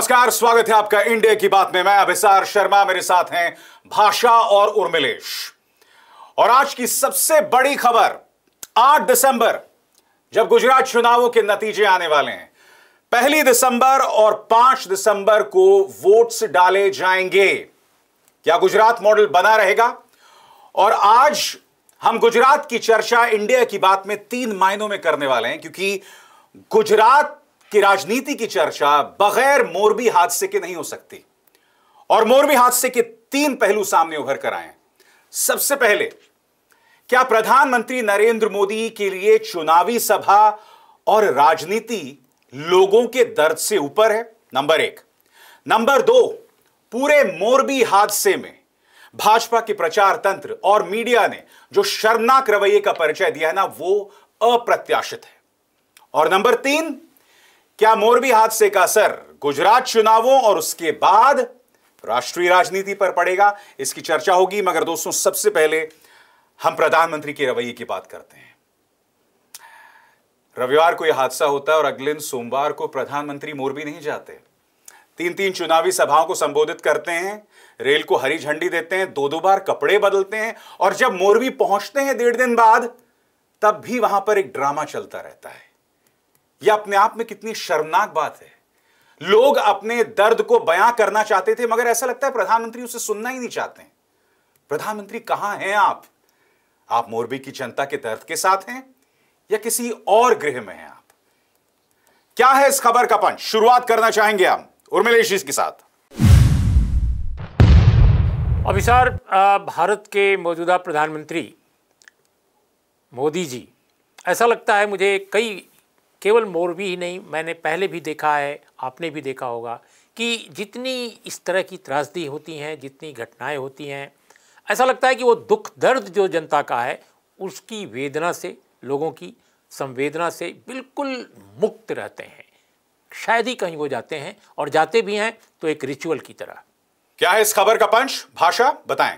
नमस्कार स्वागत है आपका इंडिया की बात में मैं अभिसार शर्मा मेरे साथ हैं भाषा और उर्मिलेश और आज की सबसे बड़ी खबर 8 दिसंबर जब गुजरात चुनावों के नतीजे आने वाले हैं पहली दिसंबर और 5 दिसंबर को वोट्स डाले जाएंगे क्या गुजरात मॉडल बना रहेगा और आज हम गुजरात की चर्चा इंडिया की बात में तीन मायनों में करने वाले हैं क्योंकि गुजरात कि राजनीति की चर्चा बगैर मोरबी हादसे के नहीं हो सकती और मोरबी हादसे के तीन पहलू सामने उभर कर आए सबसे पहले क्या प्रधानमंत्री नरेंद्र मोदी के लिए चुनावी सभा और राजनीति लोगों के दर्द से ऊपर है नंबर एक नंबर दो पूरे मोरबी हादसे में भाजपा के प्रचार तंत्र और मीडिया ने जो शर्मनाक रवैये का परिचय दिया है ना वो अप्रत्याशित है और नंबर तीन क्या मोरबी हादसे का असर गुजरात चुनावों और उसके बाद राष्ट्रीय राजनीति पर पड़ेगा इसकी चर्चा होगी मगर दोस्तों सबसे पहले हम प्रधानमंत्री के रवैये की बात करते हैं रविवार को यह हादसा होता है और अगले दिन सोमवार को प्रधानमंत्री मोरबी नहीं जाते तीन तीन चुनावी सभाओं को संबोधित करते हैं रेल को हरी झंडी देते हैं दो दो बार कपड़े बदलते हैं और जब मोरबी पहुंचते हैं डेढ़ दिन बाद तब भी वहां पर एक ड्रामा चलता रहता है यह अपने आप में कितनी शर्मनाक बात है लोग अपने दर्द को बयां करना चाहते थे मगर ऐसा लगता है प्रधानमंत्री उसे सुनना ही नहीं चाहते प्रधानमंत्री कहां हैं आप आप मोरबी की जनता के दर्द के साथ हैं या किसी और गृह में हैं आप क्या है इस खबर का पंच शुरुआत करना चाहेंगे हम उर्मिलेश के साथ अभिसार भारत के मौजूदा प्रधानमंत्री मोदी जी ऐसा लगता है मुझे कई केवल मोरबी ही नहीं मैंने पहले भी देखा है आपने भी देखा होगा कि जितनी इस तरह की त्रासदी होती हैं जितनी घटनाएं होती हैं ऐसा लगता है कि वो दुख दर्द जो जनता का है उसकी वेदना से लोगों की संवेदना से बिल्कुल मुक्त रहते हैं शायद ही कहीं वो जाते हैं और जाते भी हैं तो एक रिचुअल की तरह क्या है इस खबर का पंच भाषा बताएं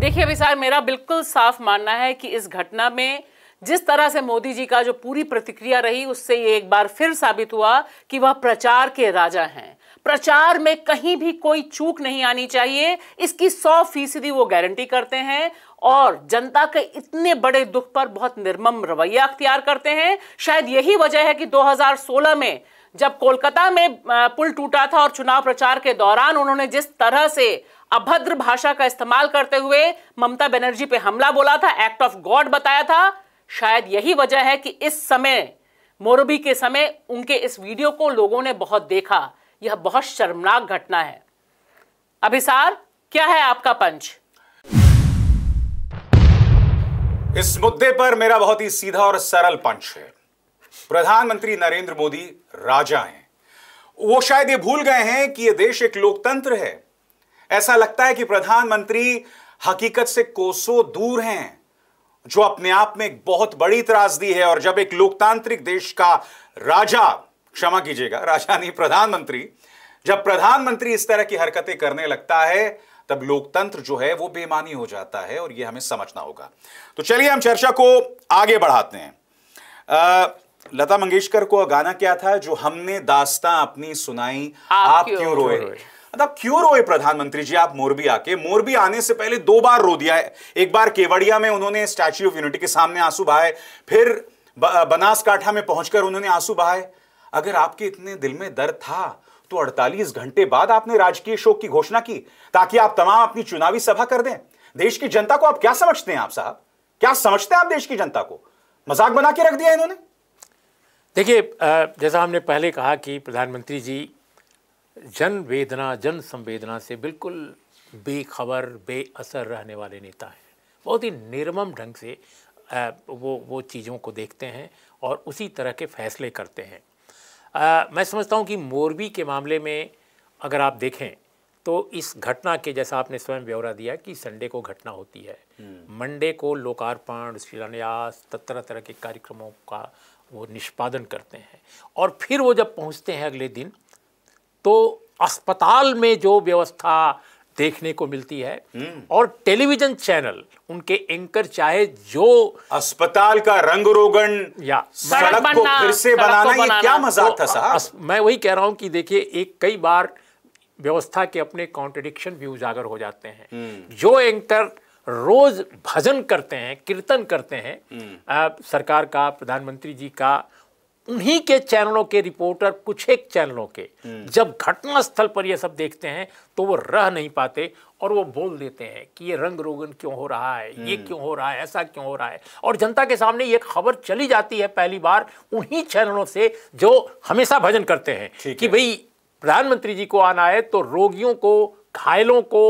देखिए अभी मेरा बिल्कुल साफ मानना है कि इस घटना में जिस तरह से मोदी जी का जो पूरी प्रतिक्रिया रही उससे ये एक बार फिर साबित हुआ कि वह प्रचार के राजा हैं प्रचार में कहीं भी कोई चूक नहीं आनी चाहिए इसकी सौ फीसदी वो गारंटी करते हैं और जनता के इतने बड़े दुख पर बहुत निर्मम रवैया अख्तियार करते हैं शायद यही वजह है कि 2016 में जब कोलकाता में पुल टूटा था और चुनाव प्रचार के दौरान उन्होंने जिस तरह से अभद्र भाषा का इस्तेमाल करते हुए ममता बनर्जी पे हमला बोला था एक्ट ऑफ गॉड बताया था शायद यही वजह है कि इस समय मोरबी के समय उनके इस वीडियो को लोगों ने बहुत देखा यह बहुत शर्मनाक घटना है अभिसार क्या है आपका पंच इस मुद्दे पर मेरा बहुत ही सीधा और सरल पंच है प्रधानमंत्री नरेंद्र मोदी राजा हैं वो शायद ये भूल गए हैं कि ये देश एक लोकतंत्र है ऐसा लगता है कि प्रधानमंत्री हकीकत से कोसों दूर हैं जो अपने आप में एक बहुत बड़ी त्रासदी है और जब एक लोकतांत्रिक देश का राजा क्षमा कीजिएगा राजा नहीं प्रधानमंत्री जब प्रधानमंत्री इस तरह की हरकतें करने लगता है तब लोकतंत्र जो है वो बेमानी हो जाता है और ये हमें समझना होगा तो चलिए हम चर्चा को आगे बढ़ाते हैं आ, लता मंगेशकर को गाना क्या था जो हमने दास्तां अपनी सुनाई आप, आप क्यों, क्यों रोए, रोए? अब क्यों रोए प्रधानमंत्री जी आप मोरबी आके मोरबी आने से पहले दो बार रो दिया है एक बार केवड़िया में उन्होंने स्टैच्यू ऑफ यूनिटी के सामने आंसू बहाए फिर बनासकाठा में पहुंचकर उन्होंने आंसू बहाए अगर आपके इतने दिल में दर्द था तो 48 घंटे बाद आपने राजकीय शोक की घोषणा की ताकि आप तमाम अपनी चुनावी सभा कर दें देश की जनता को आप क्या समझते हैं आप साहब क्या समझते हैं आप देश की जनता को मजाक बना के रख दिया इन्होंने देखिए जैसा हमने पहले कहा कि प्रधानमंत्री जी जन वेदना जन संवेदना से बिल्कुल बेखबर बेअसर रहने वाले नेता हैं बहुत ही निर्मम ढंग से वो वो चीज़ों को देखते हैं और उसी तरह के फैसले करते हैं आ, मैं समझता हूँ कि मोरबी के मामले में अगर आप देखें तो इस घटना के जैसा आपने स्वयं ब्यौरा दिया कि संडे को घटना होती है हम्म। मंडे को लोकार्पण शिलान्यास तरह तरह के कार्यक्रमों का वो निष्पादन करते हैं और फिर वो जब पहुँचते हैं अगले दिन तो अस्पताल में जो व्यवस्था देखने को मिलती है हम्म। और टेलीविजन चैनल उनके एंकर चाहे जो अस्पताल का रंग रोगन या सड़क को फिर से बनाना, बनाना ये क्या मजाक तो था साहब मैं वही कह रहा हूं कि देखिए एक कई बार व्यवस्था के अपने कॉन्ट्रडिक्शन भी उजागर हो जाते हैं हम्म। जो एंकर रोज भजन करते हैं कीर्तन करते हैं आ, हम्म। सरकार का प्रधानमंत्री जी का उन्हीं के चैनलों के रिपोर्टर कुछ एक चैनलों के हम्म। जब घटना स्थल पर यह सब देखते हैं तो वो रह नहीं पाते और वो बोल देते हैं कि ये रंग रोगन क्यों हो रहा है ये हम्म। क्यों हो रहा है ऐसा क्यों हो रहा है और जनता के सामने ये खबर चली जाती है पहली बार उन्हीं चैनलों से जो हमेशा भजन करते हैं कि भाई प्रधानमंत्री जी को आना है तो रोगियों को घायलों को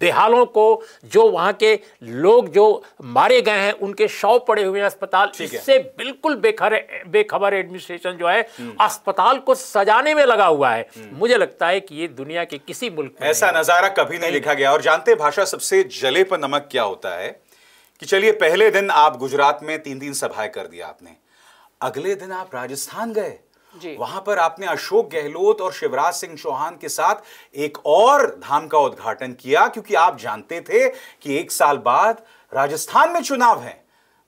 बेहालों को जो वहाँ के लोग जो मारे गए हैं उनके शव पड़े हुए हैं अस्पताल इससे बिल्कुल बेखर बेखबर एडमिनिस्ट्रेशन जो है अस्पताल को सजाने में लगा हुआ है हम्म। मुझे लगता है कि ये दुनिया के किसी मुल्क में ऐसा नज़ारा कभी नहीं लिखा गया और जानते भाषा सबसे जले पर नमक क्या होता है कि चलिए पहले दिन आप गुजरात में तीन दिन सभाएं कर दिया आपने अगले दिन आप राजस्थान गए वहां पर आपने अशोक गहलोत और शिवराज सिंह चौहान के साथ एक और धाम का उद्घाटन किया क्योंकि आप जानते थे कि एक साल बाद राजस्थान में चुनाव है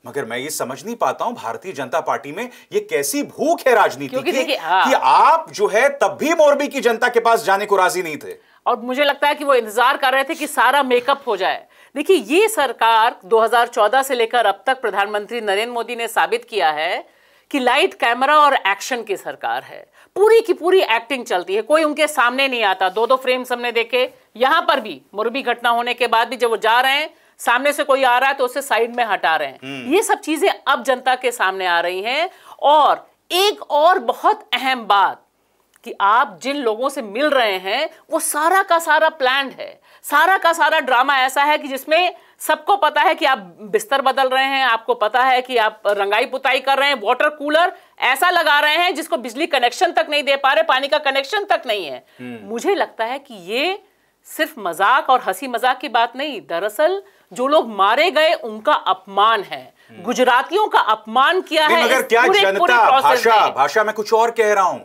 मगर मैं ये समझ नहीं पाता हूं भारतीय जनता पार्टी में ये कैसी भूख है राजनीति की हाँ। कि आप जो है तब भी मोरबी की जनता के पास जाने को राजी नहीं थे और मुझे लगता है कि वो इंतजार कर रहे थे कि सारा मेकअप हो जाए देखिए ये सरकार 2014 से लेकर अब तक प्रधानमंत्री नरेंद्र मोदी ने साबित किया है कि लाइट कैमरा और एक्शन की सरकार है पूरी की पूरी एक्टिंग चलती है कोई उनके सामने नहीं आता दो दो फ्रेम हमने देखे यहां पर भी मुरबी घटना होने के बाद भी जब वो जा रहे हैं सामने से कोई आ रहा है तो उसे साइड में हटा रहे हैं हम्म। ये सब चीजें अब जनता के सामने आ रही हैं और एक और बहुत अहम बात कि आप जिन लोगों से मिल रहे हैं वो सारा का सारा प्लान है सारा का सारा ड्रामा ऐसा है कि जिसमें सबको पता है कि आप बिस्तर बदल रहे हैं आपको पता है कि आप रंगाई पुताई कर रहे हैं वाटर कूलर ऐसा लगा रहे हैं जिसको बिजली कनेक्शन तक नहीं दे पा रहे पानी का कनेक्शन तक नहीं है हम्म। मुझे लगता है कि ये सिर्फ मजाक और हंसी मजाक की बात नहीं दरअसल जो लोग मारे गए उनका अपमान है हम्म। गुजरातियों का अपमान किया है मगर क्या पूरे, जनता पूरे भाषा भाषा में कुछ और कह रहा हूं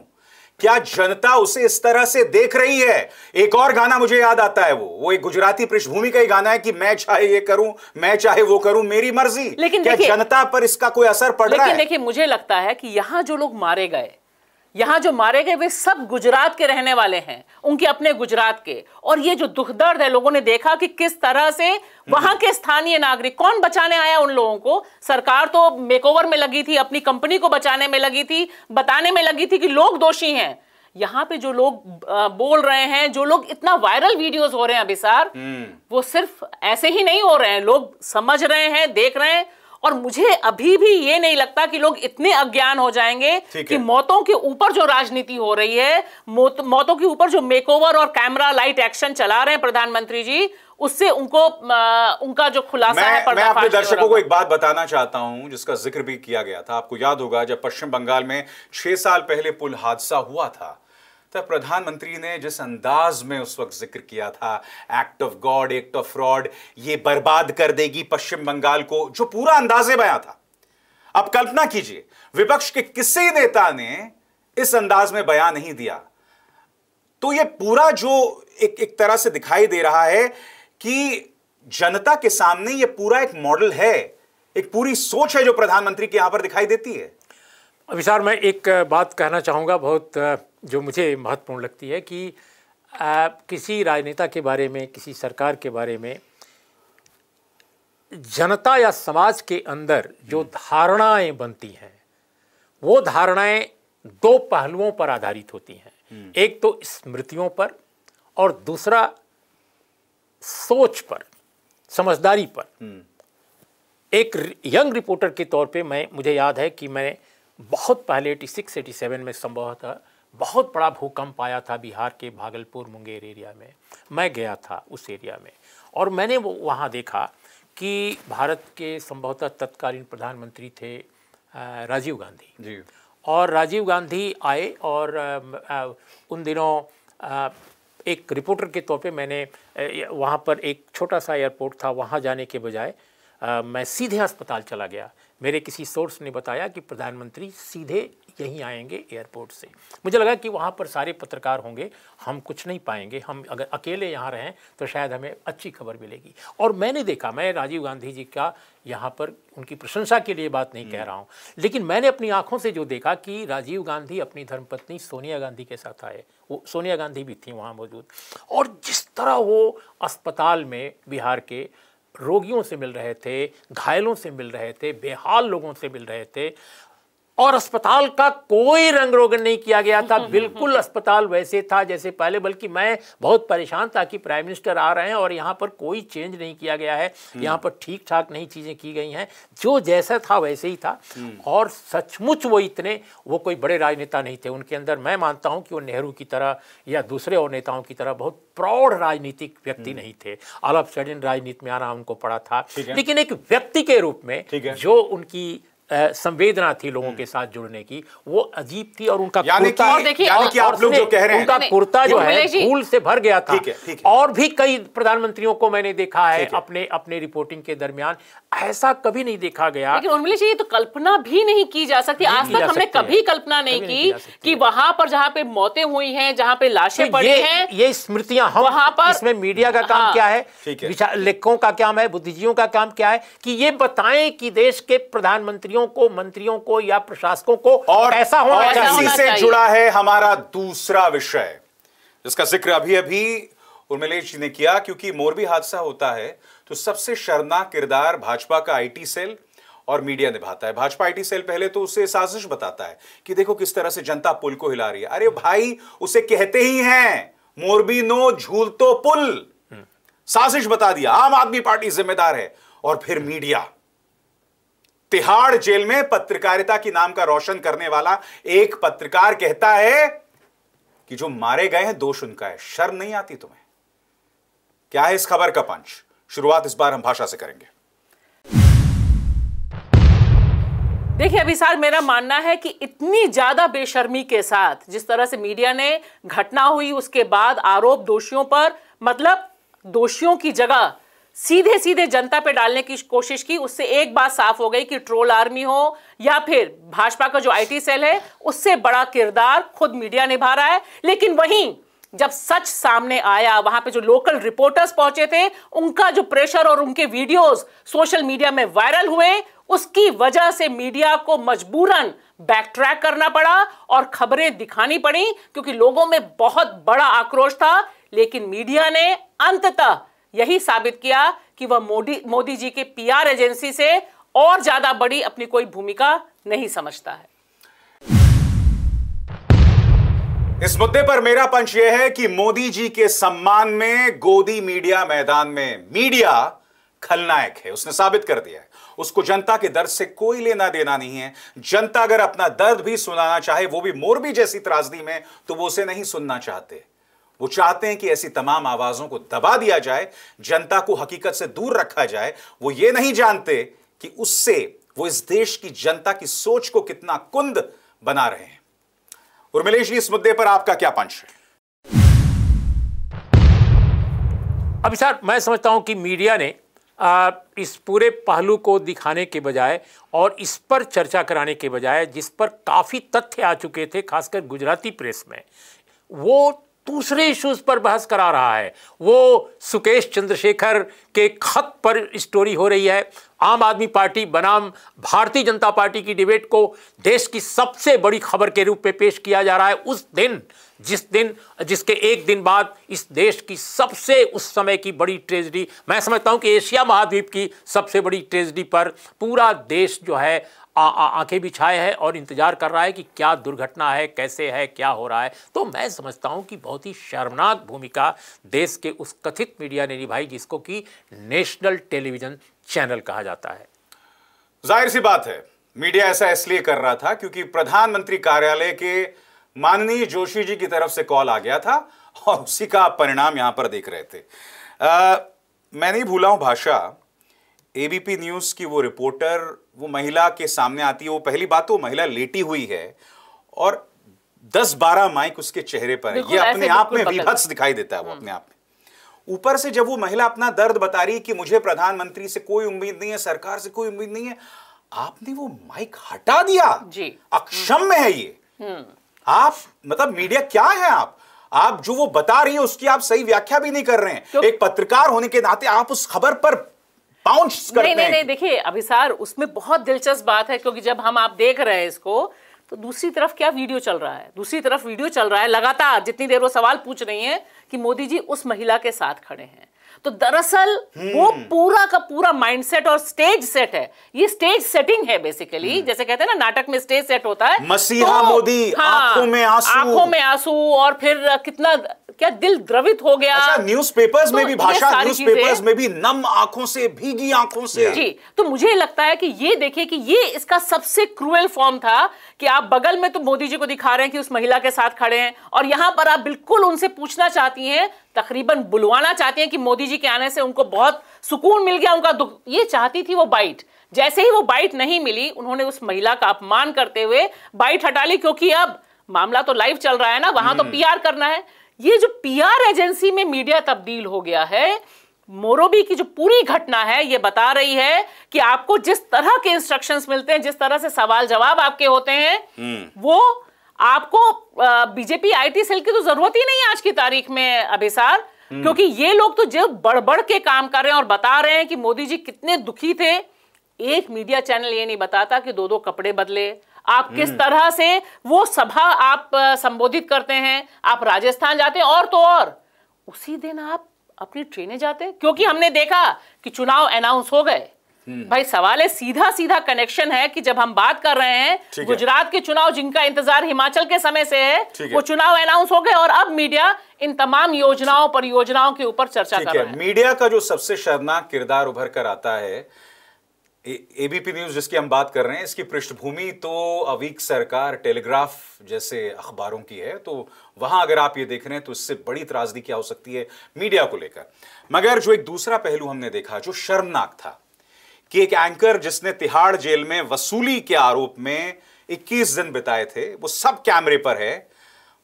क्या जनता उसे इस तरह से देख रही है एक और गाना मुझे याद आता है वो वो एक गुजराती पृष्ठभूमि का ही गाना है कि मैं चाहे ये करूं मैं चाहे वो करूं मेरी मर्जी लेकिन क्या जनता पर इसका कोई असर पड़ रहा है लेकिन देखिए मुझे लगता है कि यहां जो लोग मारे गए यहाँ जो मारे गए वे सब गुजरात के रहने वाले हैं उनके अपने गुजरात के और ये जो दुख दर्द है लोगों ने देखा कि किस तरह से वहां के स्थानीय नागरिक कौन बचाने आया उन लोगों को सरकार तो मेकओवर में लगी थी अपनी कंपनी को बचाने में लगी थी बताने में लगी थी कि लोग दोषी हैं यहाँ पे जो लोग बोल रहे हैं जो लोग इतना वायरल वीडियोस हो रहे हैं अभिसार हम्म। वो सिर्फ ऐसे ही नहीं हो रहे हैं लोग समझ रहे हैं देख रहे हैं और मुझे अभी भी ये नहीं लगता कि लोग इतने अज्ञान हो जाएंगे कि मौतों के ऊपर जो राजनीति हो रही है मौत, मौतों के ऊपर जो मेकओवर और कैमरा लाइट एक्शन चला रहे हैं प्रधानमंत्री जी उससे उनको आ, उनका जो खुलासा मैं, है मैं अपने दर्शकों को एक बात बताना चाहता हूं जिसका जिक्र भी किया गया था आपको याद होगा जब पश्चिम बंगाल में छह साल पहले पुल हादसा हुआ था तो प्रधानमंत्री ने जिस अंदाज में उस वक्त जिक्र किया था act of God act of fraud ये बर्बाद कर देगी पश्चिम बंगाल को जो पूरा अंदाजे बया था अब कल्पना कीजिए विपक्ष के किसी नेता ने इस अंदाज में बयान नहीं दिया तो ये पूरा जो एक एक तरह से दिखाई दे रहा है कि जनता के सामने ये पूरा एक मॉडल है एक पूरी सोच है जो प्रधानमंत्री के यहां पर दिखाई देती है अभिसार मैं एक बात कहना चाहूंगा बहुत जो मुझे महत्वपूर्ण लगती है कि आ, किसी राजनेता के बारे में किसी सरकार के बारे में जनता या समाज के अंदर जो हम्म। धारणाएं बनती हैं वो धारणाएं दो पहलुओं पर आधारित होती हैं हम्म। एक तो स्मृतियों पर और दूसरा सोच पर समझदारी पर हम्म। एक यंग रिपोर्टर के तौर पे मैं मुझे याद है कि मैं बहुत पहले एटी सिक्स एटी सेवन में संभव था बहुत बड़ा भूकंप आया था बिहार के भागलपुर मुंगेर एरिया में मैं गया था उस एरिया में और मैंने वो वहाँ देखा कि भारत के संभवतः तत्कालीन प्रधानमंत्री थे राजीव गांधी जी और राजीव गांधी आए और उन दिनों एक रिपोर्टर के तौर पे मैंने वहाँ पर एक छोटा सा एयरपोर्ट था वहाँ जाने के बजाय मैं सीधे अस्पताल चला गया मेरे किसी सोर्स ने बताया कि प्रधानमंत्री सीधे यहीं आएंगे एयरपोर्ट से मुझे लगा कि वहाँ पर सारे पत्रकार होंगे हम कुछ नहीं पाएंगे हम अगर अकेले यहाँ रहें तो शायद हमें अच्छी खबर मिलेगी और मैंने देखा मैं राजीव गांधी जी का यहाँ पर उनकी प्रशंसा के लिए बात नहीं कह हम्म। रहा हूँ लेकिन मैंने अपनी आंखों से जो देखा कि राजीव गांधी अपनी धर्मपत्नी सोनिया गांधी के साथ आए वो सोनिया गांधी भी थी वहाँ मौजूद और जिस तरह वो अस्पताल में बिहार के रोगियों से मिल रहे थे घायलों से मिल रहे थे बेहाल लोगों से मिल रहे थे और अस्पताल का कोई रंग रोगन नहीं किया गया था बिल्कुल अस्पताल वैसे था जैसे पहले बल्कि मैं बहुत परेशान था कि प्राइम मिनिस्टर आ रहे हैं और यहाँ पर कोई चेंज नहीं किया गया है हम्म। यहाँ पर ठीक ठाक नई चीज़ें की गई हैं जो जैसा था वैसे ही था हम्म। और सचमुच वो इतने वो कोई बड़े राजनेता नहीं थे उनके अंदर मैं मानता हूँ कि वो नेहरू की तरह या दूसरे और नेताओं की तरह बहुत प्रौढ़ राजनीतिक व्यक्ति हम्म। नहीं थे आल ऑफ सडन राजनीति में आना उनको पड़ा था लेकिन एक व्यक्ति के रूप में जो उनकी संवेदना थी लोगों हम्म। के साथ जुड़ने की वो अजीब थी और उनका कुर्ता और देखिए और, कि आप लोग जो कह रहे हैं उनका कुर्ता जो है फूल से भर गया था है, है। और भी कई प्रधानमंत्रियों को मैंने देखा है अपने अपने रिपोर्टिंग के दरमियान ऐसा कभी नहीं देखा गया लेकिन उर्मिला जी ये तो कल्पना भी नहीं की जा सकती आज तक हमने कभी कल्पना नहीं की कि वहां पर जहाँ पे मौतें हुई हैं जहाँ पे लाशें तो पड़ी हैं ये स्मृतियां हम वहां पर इसमें मीडिया का काम हाँ। क्या है लेखकों का काम है बुद्धिजीवियों का काम क्या है कि ये बताएं कि देश के प्रधानमंत्रियों अधिकारियों को मंत्रियों को या प्रशासकों को और ऐसा होना और चाहिए इसी से जुड़ा है हमारा दूसरा विषय जिसका जिक्र अभी अभी उर्मिलेश जी ने किया क्योंकि मोरबी हादसा होता है तो सबसे शर्मनाक किरदार भाजपा का आईटी सेल और मीडिया निभाता है भाजपा आईटी सेल पहले तो उसे साजिश बताता है कि देखो किस तरह से जनता पुल को हिला रही है अरे भाई उसे कहते ही हैं मोरबी नो झूल तो पुल साजिश बता दिया आम आदमी पार्टी जिम्मेदार है और फिर मीडिया तिहाड़ जेल में पत्रकारिता की नाम का रोशन करने वाला एक पत्रकार कहता है कि जो मारे गए हैं दोष उनका है शर्म नहीं आती तुम्हें क्या है इस खबर का पंच शुरुआत इस बार हम भाषा से करेंगे देखिए अभी साल मेरा मानना है कि इतनी ज्यादा बेशर्मी के साथ जिस तरह से मीडिया ने घटना हुई उसके बाद आरोप दोषियों पर मतलब दोषियों की जगह सीधे सीधे जनता पे डालने की कोशिश की उससे एक बात साफ हो गई कि ट्रोल आर्मी हो या फिर भाजपा का जो आईटी सेल है उससे बड़ा किरदार खुद मीडिया निभा रहा है लेकिन वहीं जब सच सामने आया वहां पे जो लोकल रिपोर्टर्स पहुंचे थे उनका जो प्रेशर और उनके वीडियोस सोशल मीडिया में वायरल हुए उसकी वजह से मीडिया को मजबूरन बैक ट्रैक करना पड़ा और खबरें दिखानी पड़ी क्योंकि लोगों में बहुत बड़ा आक्रोश था लेकिन मीडिया ने अंततः यही साबित किया कि वह मोदी मोदी जी के पीआर एजेंसी से और ज्यादा बड़ी अपनी कोई भूमिका नहीं समझता है इस मुद्दे पर मेरा पंच यह है कि मोदी जी के सम्मान में गोदी मीडिया मैदान में मीडिया खलनायक है उसने साबित कर दिया है उसको जनता के दर्द से कोई लेना देना नहीं है जनता अगर अपना दर्द भी सुनाना चाहे वो भी मोरबी जैसी त्रासदी में तो वो उसे नहीं सुनना चाहते वो चाहते हैं कि ऐसी तमाम आवाजों को दबा दिया जाए जनता को हकीकत से दूर रखा जाए वो ये नहीं जानते कि उससे वो इस देश की जनता की सोच को कितना कुंद बना रहे हैं उर्मिलेश जी इस मुद्दे पर आपका क्या पंच है अभी सर मैं समझता हूं कि मीडिया ने आ, इस पूरे पहलू को दिखाने के बजाय और इस पर चर्चा कराने के बजाय जिस पर काफ़ी तथ्य आ चुके थे खासकर गुजराती प्रेस में वो दूसरे इश्यूज पर बहस करा रहा है वो सुकेश चंद्रशेखर के खत पर स्टोरी हो रही है आम आदमी पार्टी बनाम भारतीय जनता पार्टी की डिबेट को देश की सबसे बड़ी खबर के रूप में पेश किया जा रहा है उस दिन जिस दिन जिसके एक दिन बाद इस देश की सबसे उस समय की बड़ी ट्रेजडी मैं समझता हूं कि एशिया महाद्वीप की सबसे बड़ी ट्रेजडी पर पूरा देश जो है आंखें भी छाए है और इंतजार कर रहा है कि क्या दुर्घटना है कैसे है क्या हो रहा है तो मैं समझता हूं कि बहुत ही शर्मनाक भूमिका देश के उस कथित मीडिया ने निभाई जिसको कि नेशनल टेलीविजन चैनल कहा जाता है जाहिर सी बात है मीडिया ऐसा इसलिए कर रहा था क्योंकि प्रधानमंत्री कार्यालय के माननीय जोशी जी की तरफ से कॉल आ गया था और उसी का परिणाम यहां पर देख रहे थे आ, मैं नहीं भूला हूं भाषा एबीपी न्यूज़ की वो रिपोर्टर वो महिला के सामने आती है वो पहली बात तो वो महिला लेटी हुई है और दस बारह माइक उसके चेहरे पर है ये अपने आप में विभत्स दिखाई देता है वो हम्म। अपने आप में ऊपर से जब वो महिला अपना दर्द बता रही कि मुझे प्रधानमंत्री से कोई उम्मीद नहीं है सरकार से कोई उम्मीद नहीं है आपने वो माइक हटा दिया जी अक्षम है ये हम्म। आप मतलब मीडिया क्या है आप आप जो वो बता रही है उसकी आप सही व्याख्या भी नहीं कर रहे हैं एक पत्रकार होने के नाते आप उस खबर पर पाउंस करते नहीं नहीं नहीं देखिए अभिसार उसमें बहुत दिलचस्प बात है क्योंकि जब हम आप देख रहे हैं इसको तो दूसरी तरफ क्या वीडियो चल रहा है दूसरी तरफ वीडियो चल रहा है लगातार जितनी देर वो सवाल पूछ रही है कि मोदी जी उस महिला के साथ खड़े हैं तो दरअसल वो हम्म। पूरा का पूरा माइंडसेट और स्टेज सेट है ये स्टेज सेटिंग है बेसिकली हम्म। जैसे कहते हैं ना नाटक में स्टेज सेट होता है मसीहा तो, मोदी हाँ, आंखों में आंसू आंखों में आंसू और फिर कितना क्या दिल द्रवित हो गया अच्छा, न्यूज़पेपर्स तो में भी भाषा न्यूज़पेपर्स में भी नम आंखों से भीगी आंखों से जी तो मुझे लगता है कि ये देखिए कि ये इसका सबसे क्रूएल फॉर्म था कि आप बगल में तो मोदी जी को दिखा रहे हैं कि उस महिला के साथ खड़े हैं और यहां पर आप बिल्कुल उनसे पूछना चाहती हैं तकरीबन बुलवाना चाहती हैं कि मोदी जी के आने से उनको बहुत सुकून मिल गया उनका दुख ये चाहती थी वो बाइट जैसे ही वो बाइट नहीं मिली उन्होंने उस महिला का अपमान करते हुए बाइट हटा ली क्योंकि अब मामला तो लाइव चल रहा है ना वहां तो हम्म। पीआर करना है ये जो पीआर एजेंसी में मीडिया तब्दील हो गया है मोरोबी की जो पूरी घटना है ये बता रही है कि आपको जिस तरह के इंस्ट्रक्शंस मिलते हैं जिस तरह से सवाल जवाब आपके होते हैं हम्म। वो आपको बीजेपी आईटी सेल की तो जरूरत ही नहीं आज की तारीख में अभिसार हम्म। क्योंकि ये लोग तो जो बड़बड़ के काम कर रहे हैं और बता रहे हैं कि मोदी जी कितने दुखी थे एक मीडिया चैनल ये नहीं बताता कि दो दो कपड़े बदले आप हम्म। किस तरह से वो सभा आप संबोधित करते हैं आप राजस्थान जाते हैं और तो और उसी दिन आप अपनी ट्रेनें जाते क्योंकि हमने देखा कि चुनाव अनाउंस हो गए हम्म। भाई सवाल है सीधा सीधा कनेक्शन है कि जब हम बात कर रहे हैं गुजरात के चुनाव जिनका इंतजार हिमाचल के समय से है वो चुनाव अनाउंस हो गए और अब मीडिया इन तमाम योजनाओं परियोजनाओं के ऊपर चर्चा कर रहा है मीडिया का जो सबसे शर्मनाक किरदार उभर कर आता है एबीपी न्यूज जिसकी हम बात कर रहे हैं इसकी पृष्ठभूमि तो अवीक सरकार टेलीग्राफ जैसे अखबारों की है तो वहां अगर आप ये देख रहे हैं तो इससे बड़ी त्रासदी क्या हो सकती है मीडिया को लेकर मगर जो एक दूसरा पहलू हमने देखा जो शर्मनाक था कि एक एंकर जिसने तिहाड़ जेल में वसूली के आरोप में 21 दिन बिताए थे वो सब कैमरे पर है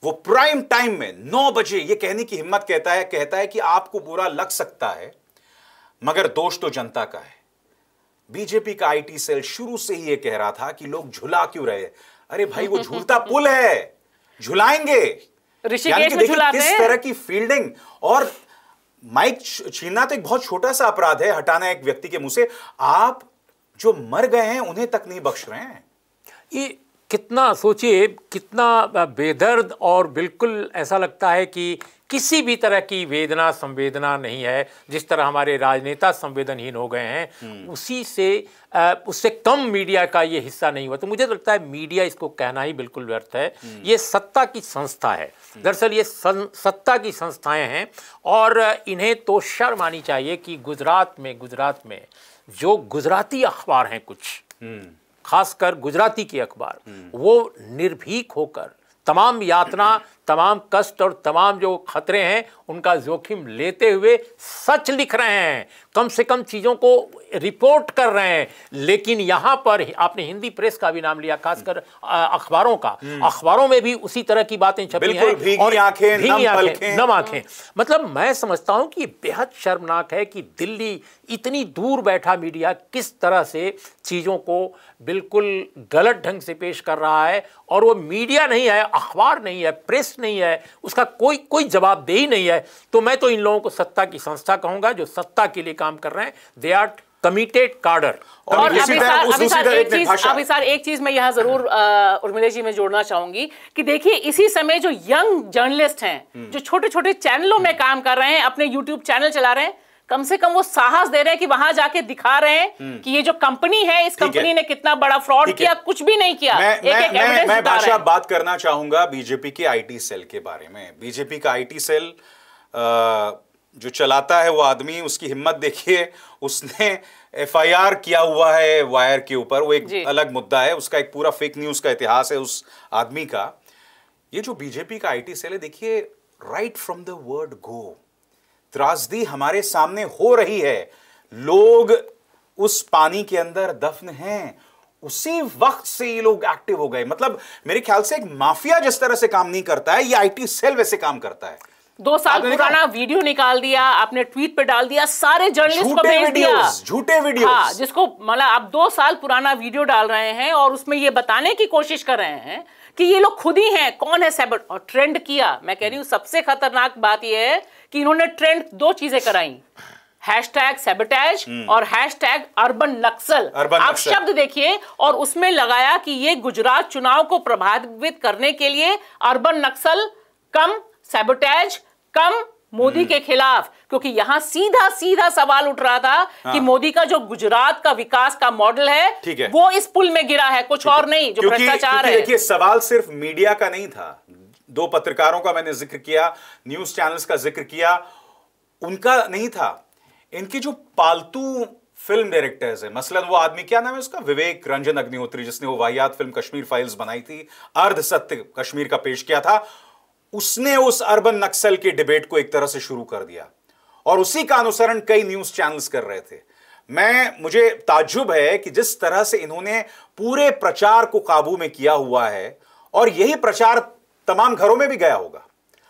वो प्राइम टाइम में 9 बजे ये कहने की हिम्मत कहता है कहता है कि आपको बुरा लग सकता है मगर दोष तो जनता का है बीजेपी का आईटी सेल शुरू से ही ये कह रहा था कि लोग झुला क्यों रहे अरे भाई वो झूलता पुल है झुलाएंगे किस तरह की फील्डिंग और माइक छीनना तो एक बहुत छोटा सा अपराध है हटाना एक व्यक्ति के मुंह से आप जो मर गए हैं उन्हें तक नहीं बख्श रहे हैं ये कितना सोचिए कितना बेदर्द और बिल्कुल ऐसा लगता है कि किसी भी तरह की वेदना संवेदना नहीं है जिस तरह हमारे राजनेता संवेदनहीन हो गए हैं हम्म। उसी से उससे कम मीडिया का ये हिस्सा नहीं हुआ तो मुझे तो लगता है मीडिया इसको कहना ही बिल्कुल व्यर्थ है हम्म। ये सत्ता की संस्था है हम्म। दरअसल ये सं, सत्ता की संस्थाएं हैं और इन्हें तो शर्म आनी चाहिए कि गुजरात में गुजरात में जो गुजराती अखबार हैं कुछ खासकर गुजराती के अखबार वो निर्भीक होकर तमाम यातना तमाम कष्ट और तमाम जो खतरे हैं उनका जोखिम लेते हुए सच लिख रहे हैं कम से कम चीज़ों को रिपोर्ट कर रहे हैं लेकिन यहाँ पर आपने हिंदी प्रेस का भी नाम लिया खासकर अखबारों का हम्म। अखबारों में भी उसी तरह की बातें छपी हैं और आंखें भीगी आंखें नम आंखें मतलब मैं समझता हूँ कि बेहद शर्मनाक है कि दिल्ली इतनी दूर बैठा मीडिया किस तरह से चीज़ों को बिल्कुल गलत ढंग से पेश कर रहा है और वो मीडिया नहीं है अखबार नहीं है प्रेस लिस्ट नहीं है उसका कोई कोई ही नहीं है तो मैं तो इन लोगों को सत्ता की संस्था कहूंगा जो सत्ता के लिए काम कर रहे हैं दे आर कमिटेड कार्डर और अभी सर एक चीज मैं यहाँ जरूर उर्मिले जी में जोड़ना चाहूंगी कि देखिए इसी समय जो यंग जर्नलिस्ट हैं हम्म। जो छोटे छोटे चैनलों में काम कर रहे हैं अपने यूट्यूब चैनल चला रहे हैं कम से कम वो साहस दे रहे हैं कि वहां जाके दिखा रहे हैं हम्म। कि ये जो कंपनी है इस कंपनी ने कितना बड़ा फ्रॉड किया कुछ भी नहीं किया मैं, एक, बात करना चाहूंगा बीजेपी के आईटी सेल के बारे में बीजेपी का आईटी सेल जो चलाता है वो आदमी उसकी हिम्मत देखिए उसने एफआईआर किया हुआ है वायर के ऊपर वो एक अलग मुद्दा है उसका एक पूरा फेक न्यूज का इतिहास है उस आदमी का ये जो बीजेपी का आईटी सेल है देखिए right from the word go त्रासदी हमारे सामने हो रही है लोग उस पानी के अंदर दफन हैं उसी वक्त से ये लोग एक्टिव हो गए मतलब मेरे ख्याल से एक माफिया जिस तरह से काम नहीं करता है ये आईटी सेल वैसे काम करता है दो साल पुराना वीडियो निकाल दिया आपने ट्वीट पे डाल दिया सारे जर्नलिस्ट को भेज दिया झूठे वीडियो हाँ, जिसको मतलब आप दो साल पुराना वीडियो डाल रहे हैं और उसमें ये बताने की कोशिश कर रहे हैं कि ये लोग खुद ही हैं कौन है सैबर और ट्रेंड किया मैं कह रही हूं सबसे खतरनाक बात यह है कि इन्होंने ट्रेंड दो चीजें कराई हैश टैग सेबटैज और hashtag urban Naxal urban आप शब्द देखिए और उसमें लगाया कि ये गुजरात चुनाव को प्रभावित करने के लिए अर्बन नक्सल कम सेबटैज कम मोदी हम्म। के खिलाफ क्योंकि यहां सीधा सीधा सवाल उठ रहा था हाँ। कि मोदी का जो गुजरात का विकास का मॉडल है, है। वो इस पुल में गिरा है कुछ और नहीं जो भ्रष्टाचार है देखिए सवाल सिर्फ मीडिया का नहीं था दो पत्रकारों का मैंने जिक्र किया न्यूज चैनल्स का जिक्र किया उनका नहीं था इनकी जो पालतू फिल्म डायरेक्टर्स है मसलन वो आदमी क्या नाम है उसका विवेक रंजन अग्निहोत्री जिसने वो वाहियात फिल्म कश्मीर फाइल्स बनाई थी अर्ध सत्य कश्मीर का पेश किया था उसने उस अर्बन नक्सल की डिबेट को एक तरह से शुरू कर दिया और उसी का अनुसरण कई न्यूज चैनल्स कर रहे थे मैं मुझे ताजुब है कि जिस तरह से इन्होंने पूरे प्रचार को काबू में किया हुआ है और यही प्रचार तमाम घरों में भी गया होगा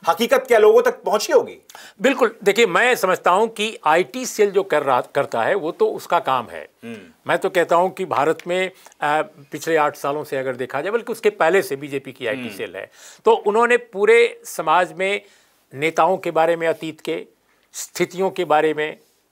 हकीकत क्या लोगों तक पहुंची होगी बिल्कुल देखिए मैं समझता हूं कि आईटी सेल जो कर रहा करता है वो तो उसका काम है हम्म। मैं तो कहता हूं कि भारत में आ, पिछले आठ सालों से अगर देखा जाए बल्कि उसके पहले से बीजेपी की आईटी हम्म। सेल है तो उन्होंने पूरे समाज में नेताओं के बारे में अतीत के स्थितियों के बारे में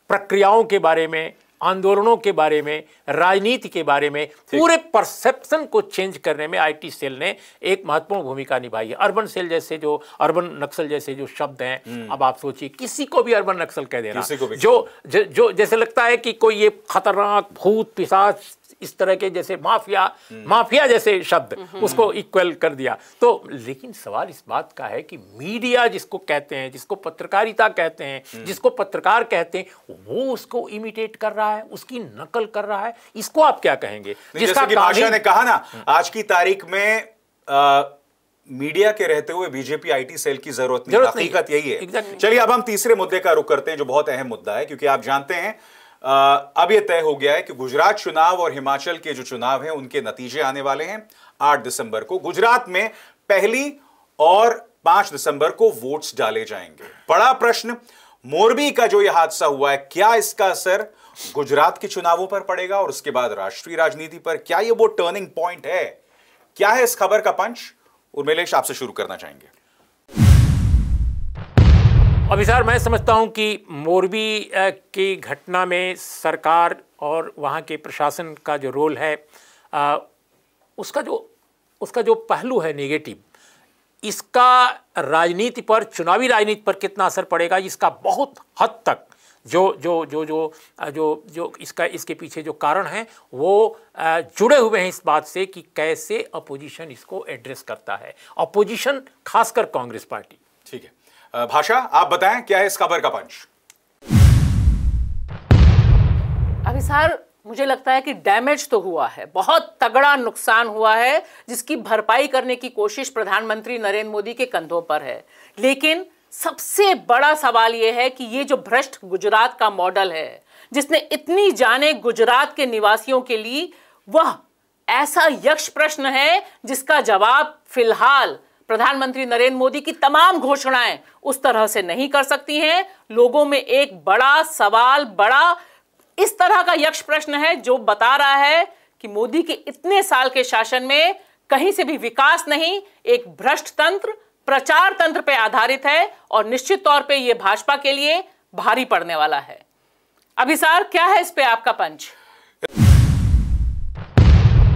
प्रक्रियाओं के बारे में आंदोलनों के बारे में राजनीति के बारे में पूरे परसेप्शन को चेंज करने में आईटी सेल ने एक महत्वपूर्ण भूमिका निभाई है अर्बन सेल जैसे जो अर्बन नक्सल जैसे जो शब्द हैं हम्म। अब आप सोचिए किसी को भी अर्बन नक्सल कह देना जो जो जैसे लगता है कि कोई ये खतरनाक भूत पिशाच इस तरह के जैसे माफिया माफिया जैसे शब्द उसको इक्वल कर दिया तो लेकिन सवाल इस बात का है कि मीडिया जिसको कहते हैं जिसको पत्रकारिता कहते हैं हम्म। जिसको पत्रकार कहते हैं वो उसको इमिटेट कर रहा है उसकी नकल कर रहा है इसको आप क्या कहेंगे जिसका आशा ने कहा ना हम्म। आज की तारीख में आ, मीडिया के रहते हुए बीजेपी आईटी सेल की जरूरत नहीं हकीकत यही है exactly. चलिए अब हम तीसरे मुद्दे का रुख करते हैं जो बहुत अहम मुद्दा है क्योंकि आप जानते हैं अब यह तय हो गया है कि गुजरात चुनाव और हिमाचल के जो चुनाव हैं उनके नतीजे आने वाले हैं 8 दिसंबर को गुजरात में पहली और 5 दिसंबर को वोट्स डाले जाएंगे बड़ा प्रश्न मोरबी का जो यह हादसा हुआ है क्या इसका असर गुजरात के चुनावों पर पड़ेगा और उसके बाद राष्ट्रीय राजनीति पर क्या यह वो टर्निंग पॉइंट है क्या है इस खबर का पंच उर्मिलेश आपसे शुरू करना चाहेंगे अभी सर मैं समझता हूं कि मोरबी की घटना में सरकार और वहाँ के प्रशासन का जो रोल है आ, उसका जो उसका जो पहलू है नेगेटिव इसका राजनीति पर चुनावी राजनीति पर कितना असर पड़ेगा इसका बहुत हद तक जो जो जो जो जो जो इसका इसके पीछे जो कारण है वो जुड़े हुए हैं इस बात से कि कैसे अपोजिशन इसको एड्रेस करता है अपोजिशन खासकर कांग्रेस पार्टी भाषा आप बताएं क्या है इस खबर का पंच सर मुझे लगता है कि डैमेज तो हुआ है बहुत तगड़ा नुकसान हुआ है जिसकी भरपाई करने की कोशिश प्रधानमंत्री नरेंद्र मोदी के कंधों पर है लेकिन सबसे बड़ा सवाल यह है कि ये जो भ्रष्ट गुजरात का मॉडल है जिसने इतनी जाने गुजरात के निवासियों के लिए वह ऐसा यक्ष प्रश्न है जिसका जवाब फिलहाल प्रधानमंत्री नरेंद्र मोदी की तमाम घोषणाएं उस तरह से नहीं कर सकती हैं लोगों में एक बड़ा सवाल बड़ा इस तरह का यक्ष प्रश्न है जो बता रहा है कि मोदी के इतने साल के शासन में कहीं से भी विकास नहीं एक भ्रष्ट तंत्र प्रचार तंत्र पर आधारित है और निश्चित तौर पर यह भाजपा के लिए भारी पड़ने वाला है अभिसार क्या है इस पे आपका पंच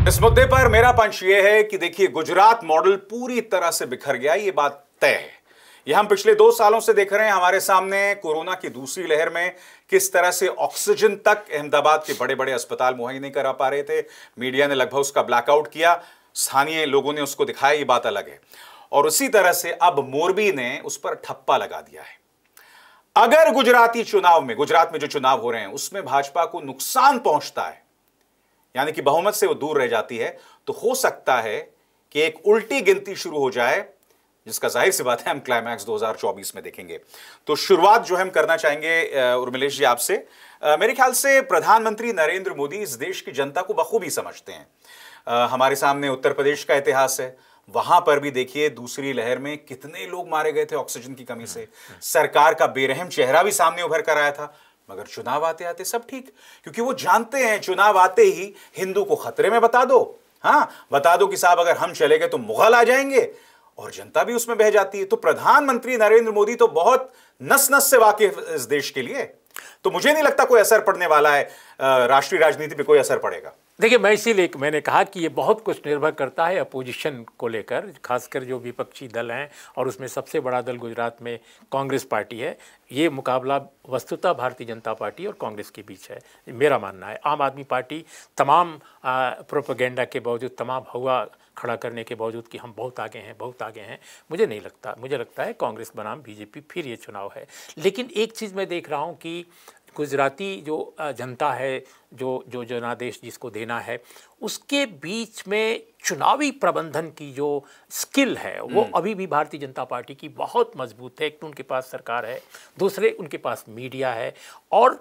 इस मुद्दे पर मेरा पंच यह है कि देखिए गुजरात मॉडल पूरी तरह से बिखर गया ये बात तय है यह हम पिछले दो सालों से देख रहे हैं हमारे सामने कोरोना की दूसरी लहर में किस तरह से ऑक्सीजन तक अहमदाबाद के बड़े बड़े अस्पताल मुहैया नहीं करा पा रहे थे मीडिया ने लगभग उसका ब्लैकआउट किया स्थानीय लोगों ने उसको दिखाया ये बात अलग है और उसी तरह से अब मोरबी ने उस पर ठप्पा लगा दिया है अगर गुजराती चुनाव में गुजरात में जो चुनाव हो रहे हैं उसमें भाजपा को नुकसान पहुंचता है यानी कि बहुमत से वो दूर रह जाती है तो हो सकता है कि एक उल्टी गिनती शुरू हो जाए जिसका जाहिर सी बात है हम क्लाइमैक्स 2024 में देखेंगे तो शुरुआत जो हम करना चाहेंगे उर्मिलेश जी आपसे मेरे ख्याल से प्रधानमंत्री नरेंद्र मोदी इस देश की जनता को बखूबी समझते हैं आ, हमारे सामने उत्तर प्रदेश का इतिहास है वहां पर भी देखिए दूसरी लहर में कितने लोग मारे गए थे ऑक्सीजन की कमी से हम्म, हम्म। सरकार का बेरहम चेहरा भी सामने उभर कर आया था मगर चुनाव आते आते सब ठीक क्योंकि वो जानते हैं चुनाव आते ही हिंदू को खतरे में बता दो हाँ बता दो कि साहब अगर हम चले गए तो मुगल आ जाएंगे और जनता भी उसमें बह जाती है तो प्रधानमंत्री नरेंद्र मोदी तो बहुत नस नस से वाकिफ इस देश के लिए तो मुझे नहीं लगता कोई असर पड़ने वाला है राष्ट्रीय राजनीति पे कोई असर पड़ेगा देखिए मैं इसीलिए मैंने कहा कि ये बहुत कुछ निर्भर करता है अपोजिशन को लेकर खासकर जो विपक्षी दल हैं और उसमें सबसे बड़ा दल गुजरात में कांग्रेस पार्टी है ये मुकाबला वस्तुतः भारतीय जनता पार्टी और कांग्रेस के बीच है मेरा मानना है आम आदमी पार्टी तमाम प्रोपोगेंडा के बावजूद तमाम हवा खड़ा करने के बावजूद कि हम बहुत आगे हैं बहुत आगे हैं मुझे नहीं लगता मुझे लगता है कांग्रेस बनाम बीजेपी फिर ये चुनाव है लेकिन एक चीज़ मैं देख रहा हूँ कि गुजराती जो जनता है जो जो जनादेश जिसको देना है उसके बीच में चुनावी प्रबंधन की जो स्किल है वो हम्म। अभी भी भारतीय जनता पार्टी की बहुत मजबूत है एक तो उनके पास सरकार है दूसरे उनके पास मीडिया है और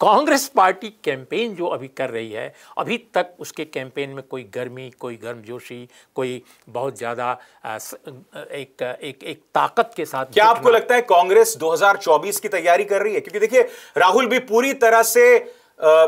कांग्रेस पार्टी कैंपेन जो अभी कर रही है अभी तक उसके कैंपेन में कोई गर्मी कोई गर्मजोशी कोई बहुत ज़्यादा एक, एक एक ताकत के साथ क्या आपको लगता है कांग्रेस 2024 की तैयारी कर रही है क्योंकि देखिए राहुल भी पूरी तरह से आ,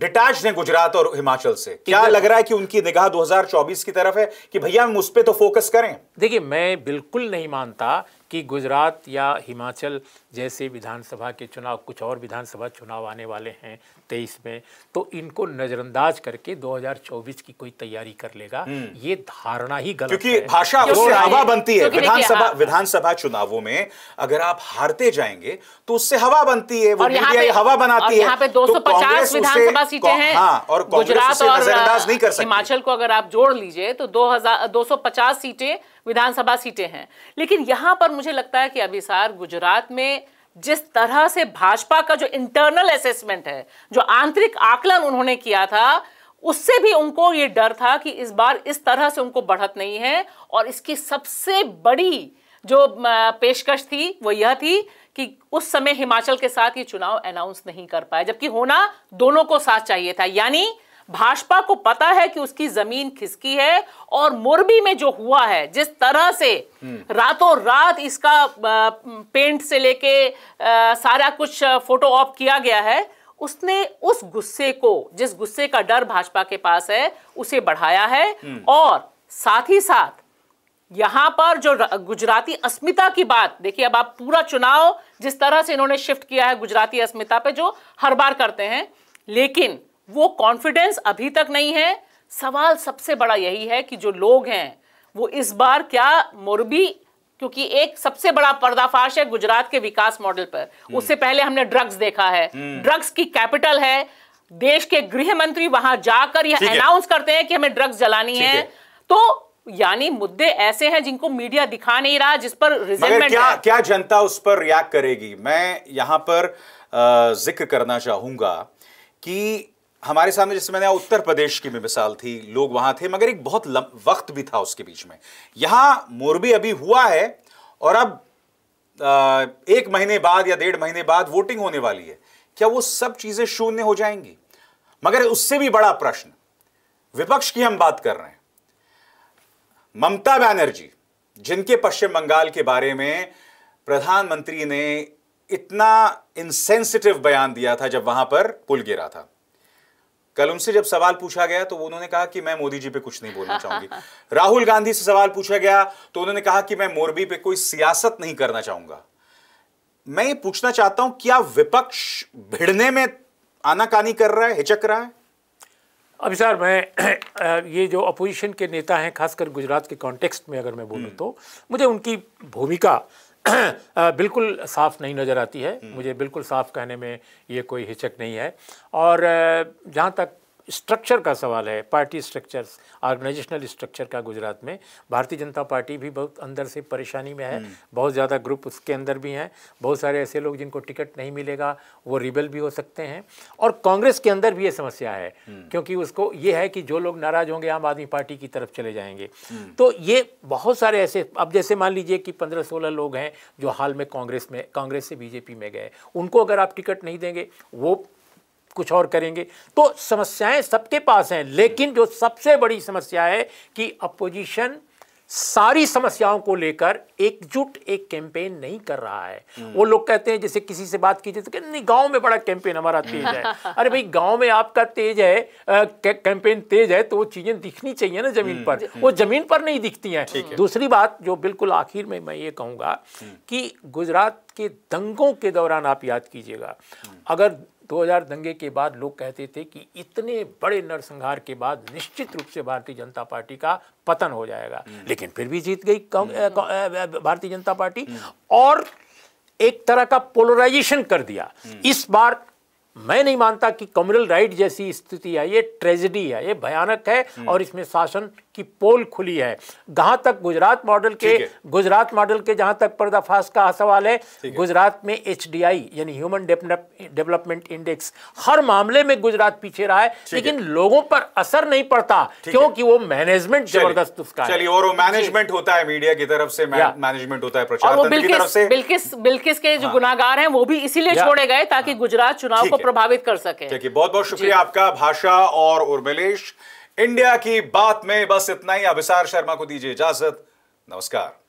डिटैच हैं गुजरात और हिमाचल से क्या लग रहा है कि उनकी निगाह 2024 की तरफ है कि भैया हम उस पर तो फोकस करें देखिए मैं बिल्कुल नहीं मानता कि गुजरात या हिमाचल जैसे विधानसभा के चुनाव कुछ और विधानसभा चुनाव आने वाले हैं तेईस में तो इनको नज़रअंदाज करके 2024 की कोई तैयारी कर लेगा हम्म। ये धारणा ही गलत क्योंकि है भाषा उससे हवा बनती है विधानसभा हाँ। विधानसभा चुनावों में अगर आप हारते जाएंगे तो उससे हवा बनती है वो मीडिया हवा बनाती है तो कांग्रेस विधानसभा सोलह सीटें हैं हाँ, और गुजरात और नहीं कर हिमाचल को अगर आप जोड़ लीजिए तो दो हजार दो सौ पचास सीटें विधानसभा सीटें हैं लेकिन यहाँ पर मुझे लगता है कि अभिसार गुजरात में जिस तरह से भाजपा का जो इंटरनल असेसमेंट है जो आंतरिक आकलन उन्होंने किया था उससे भी उनको ये डर था कि इस बार इस तरह से उनको बढ़त नहीं है और इसकी सबसे बड़ी जो पेशकश थी वो यह थी कि उस समय हिमाचल के साथ ये चुनाव अनाउंस नहीं कर पाए जबकि होना दोनों को साथ चाहिए था यानी भाजपा को पता है कि उसकी जमीन खिसकी है और मोरबी में जो हुआ है जिस तरह से हम्म। रातों रात इसका पेंट से लेके सारा कुछ फोटो ऑफ किया गया है उसने उस गुस्से को जिस गुस्से का डर भाजपा के पास है उसे बढ़ाया है हम्म। और साथ ही साथ यहां पर जो गुजराती अस्मिता की बात देखिए अब आप पूरा चुनाव जिस तरह से इन्होंने शिफ्ट किया है गुजराती अस्मिता पे जो हर बार करते हैं लेकिन वो कॉन्फिडेंस अभी तक नहीं है सवाल सबसे बड़ा यही है कि जो लोग हैं वो इस बार क्या मोरबी क्योंकि एक सबसे बड़ा पर्दाफाश है गुजरात के विकास मॉडल पर हम्म। उससे पहले हमने ड्रग्स देखा है ड्रग्स हम्म। की कैपिटल है देश के गृह मंत्री वहां जाकर यह अनाउंस करते हैं कि हमें ड्रग्स जलानी है, है। तो यानी मुद्दे ऐसे हैं जिनको मीडिया दिखा नहीं रहा जिस पर रिजल्ट क्या क्या जनता उस पर रिएक्ट करेगी मैं यहां पर जिक्र करना चाहूंगा कि हमारे सामने जैसे मैंने उत्तर प्रदेश की भी मिसाल थी लोग वहां थे मगर एक बहुत वक्त भी था उसके बीच में यहां मोरबी अभी हुआ है और अब एक महीने बाद या डेढ़ महीने बाद वोटिंग होने वाली है क्या वो सब चीजें शून्य हो जाएंगी मगर उससे भी बड़ा प्रश्न विपक्ष की हम बात कर रहे हैं ममता बनर्जी जिनके पश्चिम बंगाल के बारे में प्रधानमंत्री ने इतना इनसेंसिटिव बयान दिया था जब वहां पर पुल गिरा था कल उनसे जब सवाल पूछा गया तो उन्होंने कहा कि मैं मोदी जी पे कुछ नहीं बोलना चाहूंगी राहुल गांधी से सवाल पूछा गया तो उन्होंने कहा कि मैं मोरबी पे कोई सियासत नहीं करना चाहूंगा मैं ये पूछना चाहता हूं क्या विपक्ष भिड़ने में आनाकानी कर रहा है हिचक रहा है अभी सर मैं ये जो अपोजिशन के नेता हैं खासकर गुजरात के कॉन्टेक्स्ट में अगर मैं बोलूँ हम्म। तो मुझे उनकी भूमिका बिल्कुल साफ नहीं नज़र आती है हम्म। मुझे बिल्कुल साफ कहने में ये कोई हिचक नहीं है और जहाँ तक स्ट्रक्चर का सवाल है पार्टी स्ट्रक्चर ऑर्गेनाइजेशनल स्ट्रक्चर का गुजरात में भारतीय जनता पार्टी भी बहुत अंदर से परेशानी में है हम्म। बहुत ज़्यादा ग्रुप उसके अंदर भी हैं बहुत सारे ऐसे लोग जिनको टिकट नहीं मिलेगा वो रिबल भी हो सकते हैं और कांग्रेस के अंदर भी ये समस्या है हम्म। क्योंकि उसको ये है कि जो लोग नाराज़ होंगे आम आदमी पार्टी की तरफ चले जाएंगे हम्म। तो ये बहुत सारे ऐसे अब जैसे मान लीजिए कि पंद्रह सोलह लोग हैं जो हाल में कांग्रेस में कांग्रेस से बीजेपी में गए उनको अगर आप टिकट नहीं देंगे वो कुछ और करेंगे तो समस्याएं सबके पास हैं लेकिन जो सबसे बड़ी समस्या है कि अपोजिशन सारी समस्याओं को लेकर एकजुट एक कैंपेन नहीं कर रहा है हम्म। वो लोग कहते हैं जैसे किसी से बात कीजिए तो कहते नहीं गांव में बड़ा कैंपेन हमारा तेज है अरे भाई गांव में आपका तेज है कैंपेन तेज है तो वो चीजें दिखनी चाहिए ना जमीन हम्म। पर वो जमीन पर नहीं दिखती हैं दूसरी बात जो बिल्कुल आखिर में मैं ये कहूँगा हम्म। कि गुजरात के दंगों के दौरान आप याद कीजिएगा अगर 2000 दंगे के बाद लोग कहते थे कि इतने बड़े नरसंहार के बाद निश्चित रूप से भारतीय जनता पार्टी का पतन हो जाएगा हम्म। लेकिन फिर भी जीत गई हम्म। भारतीय जनता पार्टी हम्म। और एक तरह का पोलराइजेशन कर दिया इस बार मैं नहीं मानता कि कम्युनल राइट जैसी स्थिति है ये ट्रेजिडी है ये भयानक है हम्म। और इसमें शासन की पोल खुली है जहां तक गुजरात मॉडल के गुजरात मॉडल के जहां तक पर्दाफाश का सवाल है गुजरात में एच यानी ह्यूमन डेवलपमेंट इंडेक्स हर मामले में गुजरात पीछे रहा है लेकिन लोगों पर असर नहीं पड़ता क्योंकि वो मैनेजमेंट जबरदस्त उसका चलिए और वो मैनेजमेंट होता है मीडिया की तरफ से मैनेजमेंट होता है की तरफ से बिल्किस बिल्किस के जो हाँ। गुनागार हैं वो भी इसीलिए छोड़े गए ताकि हाँ। गुजरात चुनाव को प्रभावित कर सके ठीक है बहुत बहुत शुक्रिया आपका भाषा और उर्मिलेश इंडिया की बात में बस इतना ही अभिसार शर्मा को दीजिए इजाजत नमस्कार